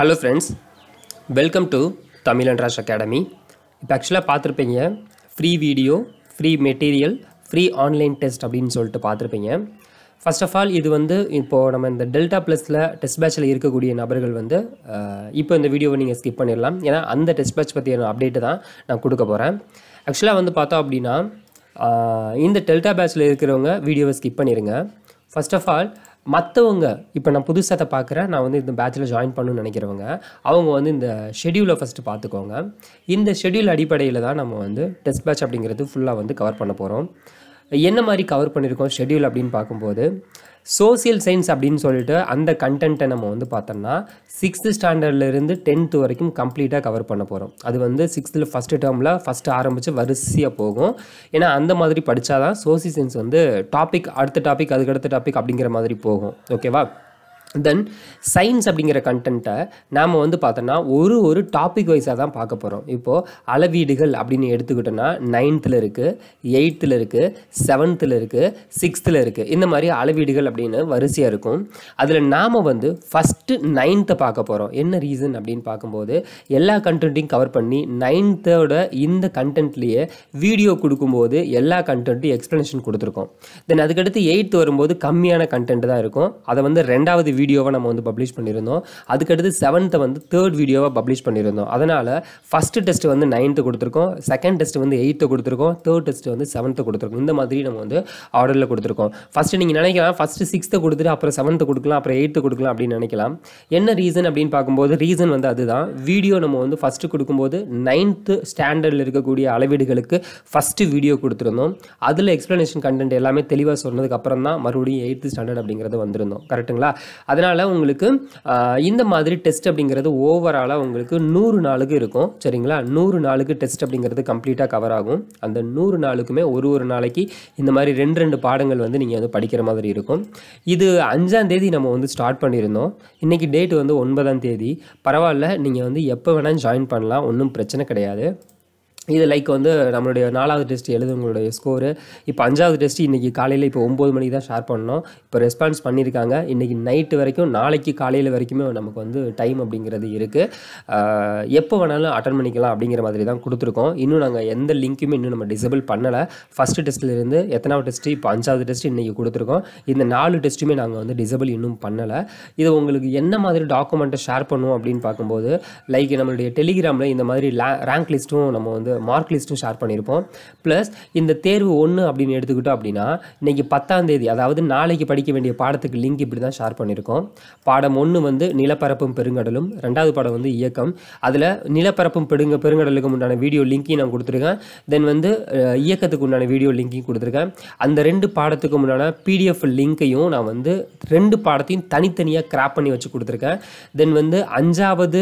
hello friends welcome to Tamil and Rash academy இப்போ ஆக்சுவலாக பார்த்துருப்பீங்க free video free material free online test அப்படின்னு சொல்லிட்டு பார்த்துருப்பீங்க ஃபஸ்ட் ஆஃப் ஆல் இது வந்து இப்போது நம்ம இந்த டெல்டா ப்ளஸில் டெஸ்ட் பேட்சில் இருக்கக்கூடிய நபர்கள் வந்து இப்போ இந்த வீடியோவை நீங்கள் ஸ்கிப் பண்ணிடலாம் ஏன்னா அந்த டெஸ்ட் பேட்ச் பற்றியான அப்டேட்டு தான் நான் கொடுக்க போகிறேன் ஆக்சுவலாக வந்து பார்த்தோம் அப்படின்னா இந்த டெல்டா பேட்சில் இருக்கிறவங்க வீடியோவை ஸ்கிப் பண்ணிடுங்க ஃபஸ்ட் ஆஃப் ஆல் மற்றவங்க இப்போ நான் புதுசாக அதை பார்க்குறேன் நான் வந்து இந்த பேட்சில் ஜாயின் பண்ணணும்னு நினைக்கிறவங்க அவங்க வந்து இந்த ஷெடியூலை ஃபஸ்ட்டு பார்த்துக்கோங்க இந்த ஷெடியூல் அடிப்படையில் தான் நம்ம வந்து டெஸ்ட் பேட்ச் அப்படிங்கிறது ஃபுல்லாக வந்து கவர் பண்ண போகிறோம் என்ன மாதிரி கவர் பண்ணியிருக்கோம் ஷெடியூல் அப்படின்னு பார்க்கும்போது சோசியல் சயின்ஸ் அப்படின்னு சொல்லிட்டு அந்த கண்டென்ட்டை நம்ம வந்து பார்த்தோம்னா சிக்ஸ்த்து ஸ்டாண்டர்ட்லேருந்து டென்த்து வரைக்கும் கம்ப்ளீட்டாக கவர் பண்ண போகிறோம் அது வந்து சிக்ஸ்த்தில் ஃபஸ்ட்டு டேர்மில் ஃபஸ்ட்டு ஆரம்பித்து வரிசையாக போகும் ஏன்னா அந்த மாதிரி படித்தாதான் தான் சோசியல் சயின்ஸ் வந்து டாபிக் அடுத்த டாபிக் அதுக்கடுத்த டாபிக் அப்படிங்கிற மாதிரி போகும் ஓகேவா தென் சயின்ஸ் அப்படிங்கிற கண்டென்ட்டை நாம் வந்து பார்த்தோன்னா ஒரு ஒரு டாபிக் வைஸாக தான் பார்க்க போகிறோம் இப்போது அளவீடுகள் அப்படின்னு எடுத்துக்கிட்டோன்னா நைன்த்தில் இருக்குது எயித்தில் இருக்குது செவன்த்தில் இருக்குது சிக்ஸ்த்தில் இருக்குது இந்த மாதிரி அளவீடுகள் அப்படின்னு வரிசையாக இருக்கும் அதில் நாம் வந்து ஃபஸ்ட்டு நைன்த்தை பார்க்க போகிறோம் என்ன ரீசன் அப்படின்னு பார்க்கும்போது எல்லா கண்டென்ட்டையும் கவர் பண்ணி நைன்த்தோட இந்த கண்டென்ட்லேயே வீடியோ கொடுக்கும்போது எல்லா கண்டென்ட்டையும் எக்ஸ்ப்ளனேஷன் கொடுத்துருக்கோம் தென் அதுக்கடுத்து எயித்து வரும்போது கம்மியான கண்டென்ட் தான் இருக்கும் அதை வந்து ரெண்டாவது வீடியோவை நம்ம வந்து பப்ளிஷ் பண்ணியிருந்தோம் அதுக்கடுத்து செவன்த்தை வந்து தேர்ட் வீடியோவை பப்ளிஷ் பண்ணியிருந்தோம் அதனால் ஃபஸ்ட்டு டெஸ்ட் வந்து நைன்த்து கொடுத்துருக்கோம் செகண்ட் டெஸ்ட் வந்து எயித்து கொடுத்துருக்கோம் தேர்ட் டெஸ்ட் வந்து செவன்த்து கொடுத்துருக்கோம் இந்த மாதிரி நம்ம வந்து ஆர்டரில் கொடுத்துருக்கோம் ஃபஸ்ட்டு நீங்கள் நினைக்கலாம் ஃபஸ்ட்டு சிக்ஸ்த்து கொடுத்துட்டு அப்புறம் செவன்த்து கொடுக்கலாம் அப்புறம் எயித்து கொடுக்கலாம் அப்படின்னு நினைக்கலாம் என்ன ரீசன் அப்படின்னு பார்க்கும்போது ரீசன் வந்து அதுதான் வீடியோ நம்ம வந்து ஃபஸ்ட்டு கொடுக்கும்போது நைன்த்து ஸ்டாண்டர்டில் இருக்கக்கூடிய அளவீடுகளுக்கு ஃபஸ்ட்டு வீடியோ கொடுத்துருந்தோம் அதில் எக்ஸ்ப்ளனேஷன் கண்டென்ட் எல்லாமே தெளிவாக சொன்னதுக்கப்புறம் தான் மறுபடியும் எயித்து ஸ்டாண்டர்ட் அப்படிங்கிறது வந்திருந்தோம் கரெக்டுங்களா அதனால் உங்களுக்கு இந்த மாதிரி டெஸ்ட் அப்படிங்கிறது ஓவராலாக உங்களுக்கு நூறு நாளுக்கு இருக்கும் சரிங்களா நூறு நாளுக்கு டெஸ்ட் அப்படிங்கிறது கம்ப்ளீட்டாக கவர் ஆகும் அந்த நூறு நாளுக்குமே ஒரு ஒரு நாளைக்கு இந்த மாதிரி ரெண்டு ரெண்டு பாடங்கள் வந்து நீங்கள் வந்து படிக்கிற மாதிரி இருக்கும் இது அஞ்சாம் தேதி நம்ம வந்து ஸ்டார்ட் பண்ணியிருந்தோம் இன்றைக்கி டேட் வந்து ஒன்பதாம் தேதி பரவாயில்ல நீங்கள் வந்து எப்போ வேணாலும் ஜாயின் பண்ணலாம் ஒன்றும் பிரச்சனை கிடையாது இது லைக் வந்து நம்மளுடைய நாலாவது டெஸ்ட் எழுதுவங்களுடைய ஸ்கோரு இப்போ அஞ்சாவது டெஸ்ட் இன்றைக்கி காலையில் இப்போ ஒம்பது மணிக்கு தான் ஷேர் பண்ணோம் இப்போ ரெஸ்பான்ஸ் பண்ணியிருக்காங்க இன்றைக்கி நைட்டு வரைக்கும் நாளைக்கு காலையில் வரைக்குமே நமக்கு வந்து டைம் அப்படிங்கிறது இருக்குது எப்போ வேணாலும் அட்டன் பண்ணிக்கலாம் அப்படிங்கிற மாதிரி தான் கொடுத்துருக்கோம் இன்னும் நாங்கள் எந்த லிங்க்குமே இன்னும் நம்ம டிசபிள் பண்ணலை ஃபஸ்ட்டு டெஸ்ட்லேருந்து எத்தனாவது டெஸ்ட்டு இப்போ அஞ்சாவது டெஸ்ட் இன்றைக்கி கொடுத்துருக்கோம் இந்த நாலு டெஸ்ட்டுமே நாங்கள் வந்து டிசபிள் இன்னும் பண்ணலை இது உங்களுக்கு என்ன மாதிரி டாக்குமெண்ட்டை ஷேர் பண்ணுவோம் அப்படின்னு பார்க்கும்போது லைக் நம்மளுடைய டெலிகிராமில் இந்த மாதிரி ரேங்க் லிஸ்ட்டும் நம்ம வந்து மார்க் லிஸ்ட்டும் ஷேர் பண்ணியிருப்போம் ப்ளஸ் இந்த தேர்வு ஒன்று அப்படின்னு எடுத்துக்கிட்டோம் அப்படின்னா இன்றைக்கி பத்தாம் தேதி அதாவது நாளைக்கு படிக்க வேண்டிய பாடத்துக்கு லிங்க் இப்படி தான் ஷேர் பண்ணியிருக்கோம் பாடம் ஒன்று வந்து நிலப்பரப்பும் பெருங்கடலும் ரெண்டாவது பாடம் வந்து இயக்கம் அதில் நிலப்பரப்பும் பெருங்க பெருங்கடலுக்கு உண்டான வீடியோ லிங்கையும் நான் கொடுத்துருக்கேன் தென் வந்து இயக்கத்துக்கு உண்டான வீடியோ லிங்க்கையும் கொடுத்துருக்கேன் அந்த ரெண்டு பாடத்துக்கு உண்டான பிடிஎஃப் லிங்க்கையும் நான் வந்து ரெண்டு பாடத்தையும் தனித்தனியாக கிராப் பண்ணி வச்சு கொடுத்துருக்கேன் தென் வந்து அஞ்சாவது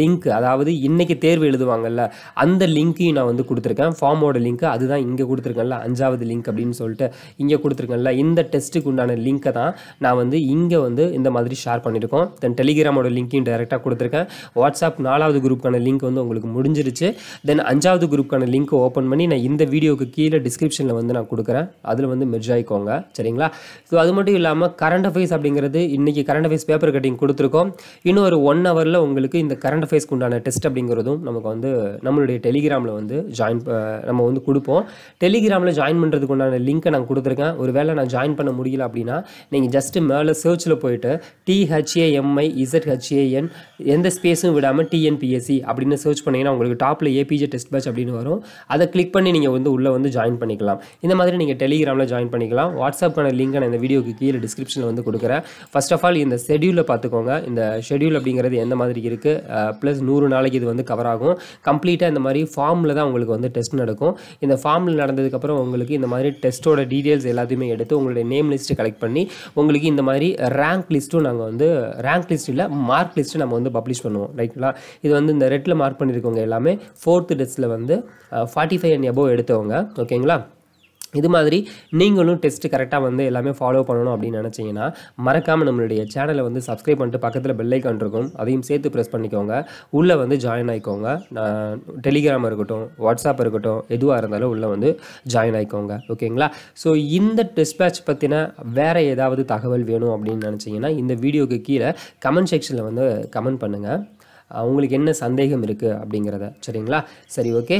லிங்க் அதாவது இன்றைக்கி தேர்வு எழுதுவாங்கல்ல அந்த லிங்க்கையும் நான் வந்து கொடுத்துருக்கேன் ஃபார்மோட லிங்க் அதுதான் இங்கே கொடுத்துருக்கேன்ல அஞ்சாவது லிங்க் அப்படின்னு சொல்லிட்டு இங்கே கொடுத்துருக்கேன்ல இந்த டெஸ்ட்டுக்கு உண்டான லிங்க்கை தான் நான் வந்து இங்கே வந்து இந்த மாதிரி ஷேர் பண்ணியிருக்கோம் தென் டெலிகிராமோட லிங்க்கையும் டைரெக்டாக கொடுத்துருக்கேன் வாட்ஸ்அப் நாலாவது குரூப்புக்கான லிங்க் வந்து உங்களுக்கு முடிஞ்சிருச்சு தென் அஞ்சாவது குரூப்புக்கான லிங்க்கை ஓப்பன் பண்ணி நான் இந்த வீடியோக்கு கீழே டிஸ்கிரிப்ஷனில் வந்து நான் கொடுக்குறேன் அதில் வந்து மெர்ஜ் ஆகிக்கோங்க சரிங்களா ஸோ அது மட்டும் இல்லாமல் கரண்ட் அஃபேர்ஸ் அப்படிங்கிறது இன்றைக்கி கரண்ட் அஃபேர்ஸ் பேப்பர் கட்டிங் கொடுத்துருக்கோம் இன்னும் ஒரு ஒன் ஹவரில் உங்களுக்கு இந்த கரண்ட் அஃபேர்ஸ்க்கு உண்டான டெஸ்ட் அப்படிங்கிறதும் நமக்கு வந்து நம்மளுடைய டெலிகிராமில் வந்து ஜாயின் நம்ம வந்து கொடுப்போம் டெலிகிராமில் ஜாயின் பண்ணுறதுக்கு உண்டான லிங்க்கை நான் கொடுத்துருக்கேன் ஒரு வேளை நான் ஜாயின் பண்ண முடியல அப்படின்னா நீங்கள் ஜஸ்ட்டு மேலே சர்ச்சில் போயிட்டு டிஹெச்ஏஎம்ஐ இசட் ஹெச்ஏஎன் எந்த ஸ்பேஸும் விடாமல் டிஎன்பிஎஸ்சி அப்படின்னு சர்ச் பண்ணிங்கன்னா உங்களுக்கு டாப்பில் ஏபிஜே டெஸ்ட் பேட்ச் அப்படின்னு வரும் அதை கிளிக் பண்ணி நீங்கள் வந்து உள்ளே வந்து ஜாயின் பண்ணிக்கலாம் இந்த மாதிரி நீங்கள் டெலிகிராமில் ஜாயின் பண்ணிக்கலாம் வாட்ஸ்அப்பான லிங்க் நான் இந்த வீடியோக்கு கீழே டிஸ்கிரிப்ஷனில் வந்து கொடுக்குறேன் ஃபஸ்ட் ஆஃப் ஆல் இந்த ஷெடியூலில் பார்த்துக்கோங்க இந்த ஷெடியூல் அப்படிங்கிறது எந்த மாதிரி இருக்குது ப்ளஸ் நூறு நாளைக்கு இது வந்து கவர் ஆகும் கம்ப்ளீட்டாக இந்த மாதிரி ஃபார்மில் தான் உங்களுக்கு வந்து டெஸ்ட் நடக்கும் இந்த ஃபார்மில் நடந்ததுக்கப்புறம் உங்களுக்கு இந்த மாதிரி டெஸ்ட்டோட டீட்டெயில்ஸ் எல்லாத்தையுமே எடுத்து உங்களுடைய நேம் லிஸ்ட்டு கலெக்ட் பண்ணி உங்களுக்கு இந்த மாதிரி ரேங்க் லிஸ்ட்டும் நாங்கள் வந்து ரேங்க் லிஸ்ட் இல்லை மார்க் லிஸ்ட்டு நம்ம வந்து பப்ளிஷ் பண்ணுவோம் ரைட்டுங்களா இது வந்து இந்த ரெட்டில் மார்க் பண்ணியிருக்கவங்க எல்லாமே ஃபோர்த்து டெஸ்ட்டில் வந்து ஃபார்ட்டி ஃபைவ் அண்ட் எபோவ் எடுத்தவங்க ஓகேங்களா இது மாதிரி நீங்களும் டெஸ்ட்டு கரெக்டாக வந்து எல்லாமே ஃபாலோ பண்ணணும் அப்படின்னு நினச்சிங்கன்னா மறக்காமல் நம்மளுடைய சேனலை வந்து சப்ஸ்கிரைப் பண்ணிட்டு பக்கத்தில் பெல்லைக்கான் இருக்கும் அதையும் சேர்த்து ப்ரெஸ் பண்ணிக்கோங்க உள்ளே வந்து ஜாயின் ஆகிக்கோங்க டெலிகிராம் இருக்கட்டும் வாட்ஸ்அப் இருக்கட்டும் எதுவாக இருந்தாலும் உள்ளே வந்து ஜாயின் ஆகிக்கோங்க ஓகேங்களா ஸோ இந்த டெஸ்ட் பேட்ச் பற்றின வேறு ஏதாவது தகவல் வேணும் அப்படின்னு நினச்சிங்கன்னா இந்த வீடியோக்கு கீழே கமெண்ட் செக்ஷனில் வந்து கமெண்ட் பண்ணுங்கள் உங்களுக்கு என்ன சந்தேகம் இருக்குது அப்படிங்கிறத சரிங்களா சரி ஓகே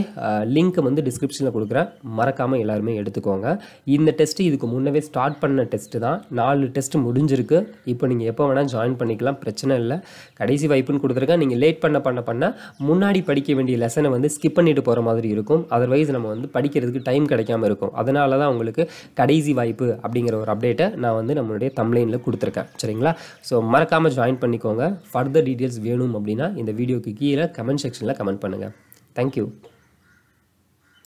லிங்க் வந்து டிஸ்கிரிப்ஷனில் கொடுக்குறேன் மறக்காமல் எல்லாருமே எடுத்துக்கோங்க இந்த டெஸ்ட்டு இதுக்கு முன்னவே ஸ்டார்ட் பண்ண டெஸ்ட்டு தான் நாலு டெஸ்ட் முடிஞ்சிருக்கு இப்போ நீங்கள் எப்போ வேணால் ஜாயின் பண்ணிக்கலாம் பிரச்சனை இல்லை கடைசி வாய்ப்புன்னு கொடுத்துருக்கேன் நீங்கள் லேட் பண்ண பண்ண பண்ண முன்னாடி படிக்க வேண்டிய லெசனை வந்து ஸ்கிப் பண்ணிட்டு போகிற மாதிரி இருக்கும் அதர்வைஸ் நம்ம வந்து படிக்கிறதுக்கு டைம் கிடைக்காம இருக்கும் அதனால தான் உங்களுக்கு கடைசி வாய்ப்பு அப்படிங்கிற ஒரு அப்டேட்டை நான் வந்து நம்மளுடைய தம்லைனில் கொடுத்துருக்கேன் சரிங்களா ஸோ மறக்காமல் ஜாயின் பண்ணிக்கோங்க ஃபர்தர் டீட்டெயில்ஸ் வேணும் அப்படின்னா இந்த வீடியோக்கு கீழே கமெண்ட் செக்ஷனில் கமெண்ட் பண்ணுங்கள் தேங்க்யூ